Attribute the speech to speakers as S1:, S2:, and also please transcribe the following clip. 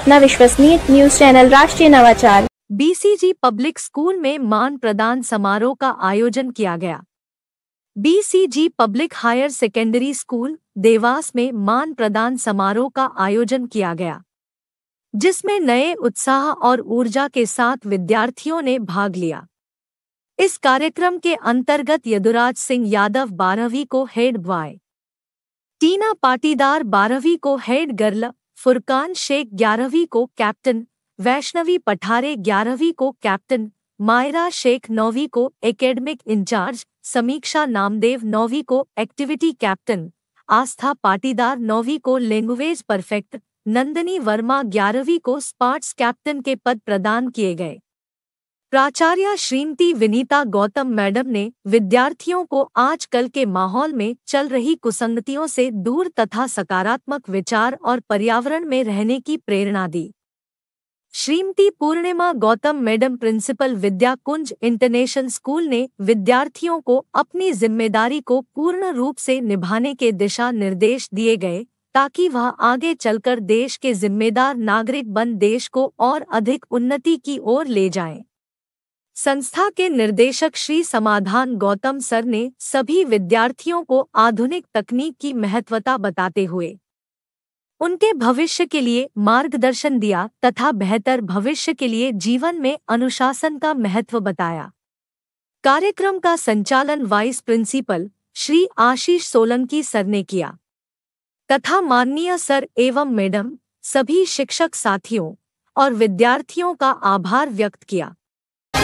S1: अपना विश्वसनीय news channel राष्ट्रीय नवाचार बीसीजी पब्लिक स्कूल में मान प्रदान समारोह का आयोजन किया गया BCG public higher secondary school Dewas में मान प्रदान समारोह का आयोजन किया गया जिसमें नए उत्साह और ऊर्जा के साथ विद्यार्थियों ने भाग लिया इस कार्यक्रम के अंतर्गत यदुराज सिंह यादव बारहवीं को हेड बॉय टीना पाटीदार बारहवीं को हेड गर्ल फुरकान शेख ग्यारहवीं को कैप्टन वैष्णवी पठारे ग्यारहवीं को कैप्टन मायरा शेख नौवीं को एकेडमिक इंचार्ज समीक्षा नामदेव नौवी को एक्टिविटी कैप्टन आस्था पाटीदार नौवी को लैंग्वेज परफेक्ट नंदनी वर्मा ग्यारहवीं को स्पार्ट्स कैप्टन के पद प्रदान किए गए प्राचार्य श्रीमती विनीता गौतम मैडम ने विद्यार्थियों को आजकल के माहौल में चल रही कुसंगतियों से दूर तथा सकारात्मक विचार और पर्यावरण में रहने की प्रेरणा दी Shrimati Purnima Gautam madam principal Vidya Kunj international school ने विद्यार्थियों को अपनी जिम्मेदारी को पूर्ण रूप से निभाने के दिशा निर्देश दिए गए ताकि वह आगे चलकर देश के जिम्मेदार नागरिक बन देश को और अधिक उन्नति की ओर ले जाएं। संस्था के निर्देशक श्री समाधान गौतम सर ने सभी विद्यार्थियों को आधुनिक तकनीक की महत्वता बताते हुए उनके भविष्य के लिए मार्गदर्शन दिया तथा बेहतर भविष्य के लिए जीवन में अनुशासन का महत्व बताया कार्यक्रम का संचालन vice principal Shri Ashish Solanki sir ने किया तथा माननीय सर एवं मैडम सभी शिक्षक साथियों और विद्यार्थियों का आभार व्यक्त किया